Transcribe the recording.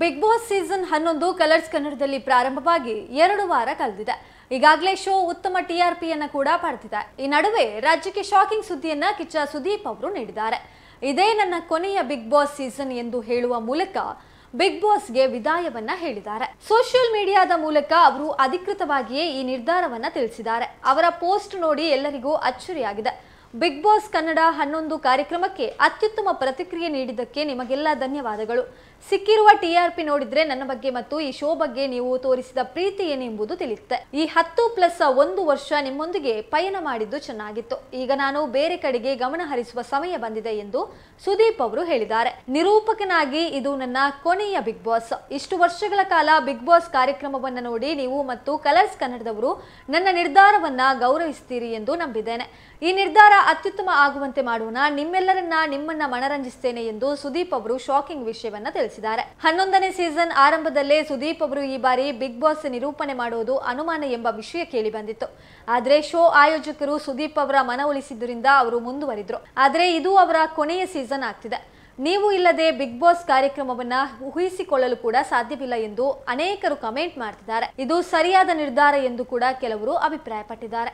big Boss season ಹನ್ನೊಂದು Colors ಕನ್ನಡದಲ್ಲಿ ಪ್ರಾರಂಭವಾಗಿ ಎರಡು ವಾರ ಕಳೆದಿದೆ ಈಗಾಗಲೇ ಶೋ ಉತ್ತಮ ಟಿಆರ್ಪಿಯನ್ನು ಕೂಡ ಪಡೆದಿದೆ ಈ ನಡುವೆ ರಾಜ್ಯಕ್ಕೆ ಶಾಕಿಂಗ್ ಸುದ್ದಿಯನ್ನ ಕಿಚ್ಚ ಸುದೀಪ್ ಅವರು ನೀಡಿದ್ದಾರೆ ಇದೇ ನನ್ನ ಕೊನೆಯ ಬಿಗ್ ಬಾಸ್ ಸೀಸನ್ ಎಂದು ಹೇಳುವ ಮೂಲಕ ಬಿಗ್ ಬಾಸ್ಗೆ ವಿದಾಯವನ್ನ ಹೇಳಿದ್ದಾರೆ ಸೋಷಿಯಲ್ ಮೀಡಿಯಾದ ಮೂಲಕ ಅವರು ಅಧಿಕೃತವಾಗಿಯೇ ಈ ನಿರ್ಧಾರವನ್ನ ತಿಳಿಸಿದ್ದಾರೆ ಅವರ ಪೋಸ್ಟ್ ನೋಡಿ ಎಲ್ಲರಿಗೂ ಅಚ್ಚರಿಯಾಗಿದೆ ಬಿಗ್ ಬಾಸ್ ಕನ್ನಡ ಹನ್ನೊಂದು ಕಾರ್ಯಕ್ರಮಕ್ಕೆ ಅತ್ಯುತ್ತಮ ಪ್ರತಿಕ್ರಿಯೆ ನೀಡಿದ್ದಕ್ಕೆ ನಿಮಗೆಲ್ಲ ಧನ್ಯವಾದಗಳು ಸಿಕ್ಕಿರುವ ಟಿಆರ್ಪಿ ನೋಡಿದ್ರೆ ನನ್ನ ಬಗ್ಗೆ ಮತ್ತು ಈ ಶೋ ಬಗ್ಗೆ ನೀವು ತೋರಿಸಿದ ಪ್ರೀತಿ ಏನೆಂಬುದು ತಿಳಿಯುತ್ತೆ ಈ ಹತ್ತು ಪ್ಲಸ್ ಒಂದು ವರ್ಷ ನಿಮ್ಮೊಂದಿಗೆ ಪಯಣ ಮಾಡಿದ್ದು ಚೆನ್ನಾಗಿತ್ತು ಈಗ ನಾನು ಬೇರೆ ಕಡೆಗೆ ಗಮನ ಹರಿಸುವ ಸಮಯ ಬಂದಿದೆ ಎಂದು ಸುದೀಪ್ ಅವರು ಹೇಳಿದ್ದಾರೆ ನಿರೂಪಕನಾಗಿ ಇದು ನನ್ನ ಕೊನೆಯ ಬಿಗ್ ಬಾಸ್ ಇಷ್ಟು ವರ್ಷಗಳ ಕಾಲ ಬಿಗ್ ಬಾಸ್ ಕಾರ್ಯಕ್ರಮವನ್ನು ನೋಡಿ ನೀವು ಮತ್ತು ಕಲರ್ಸ್ ಕನ್ನಡದವರು ನನ್ನ ನಿರ್ಧಾರವನ್ನ ಗೌರವಿಸ್ತೀರಿ ಎಂದು ನಂಬಿದ್ದೇನೆ ಈ ನಿರ್ಧಾರ ಅತ್ಯುತ್ತಮ ಆಗುವಂತೆ ಮಾಡೋಣ ನಿಮ್ಮೆಲ್ಲರನ್ನ ನಿಮ್ಮನ್ನ ಮನರಂಜಿಸ್ತೇನೆ ಎಂದು ಸುದೀಪ್ ಅವರು ಶಾಕಿಂಗ್ ವಿಷಯವನ್ನ ತಿಳಿಸಿದ್ದಾರೆ ಹನ್ನೊಂದನೇ ಸೀಸನ್ ಆರಂಭದಲ್ಲೇ ಸುದೀಪ್ ಅವರು ಈ ಬಾರಿ ಬಿಗ್ ಬಾಸ್ ನಿರೂಪಣೆ ಮಾಡೋದು ಅನುಮಾನ ಎಂಬ ವಿಷಯ ಕೇಳಿ ಬಂದಿತ್ತು ಆದರೆ ಶೋ ಆಯೋಜಕರು ಸುದೀಪ್ ಅವರ ಮನವೊಲಿಸಿದ್ದರಿಂದ ಅವರು ಮುಂದುವರಿದ್ರು ಆದರೆ ಇದು ಅವರ ಕೊನೆಯ ಸೀಸನ್ ಆಗ್ತಿದೆ ನೀವು ಇಲ್ಲದೆ ಬಿಗ್ ಬಾಸ್ ಕಾರ್ಯಕ್ರಮವನ್ನ ಊಹಿಸಿಕೊಳ್ಳಲು ಕೂಡ ಸಾಧ್ಯವಿಲ್ಲ ಎಂದು ಅನೇಕರು ಕಮೆಂಟ್ ಮಾಡ್ತಿದ್ದಾರೆ ಇದು ಸರಿಯಾದ ನಿರ್ಧಾರ ಎಂದು ಕೂಡ ಕೆಲವರು ಅಭಿಪ್ರಾಯಪಟ್ಟಿದ್ದಾರೆ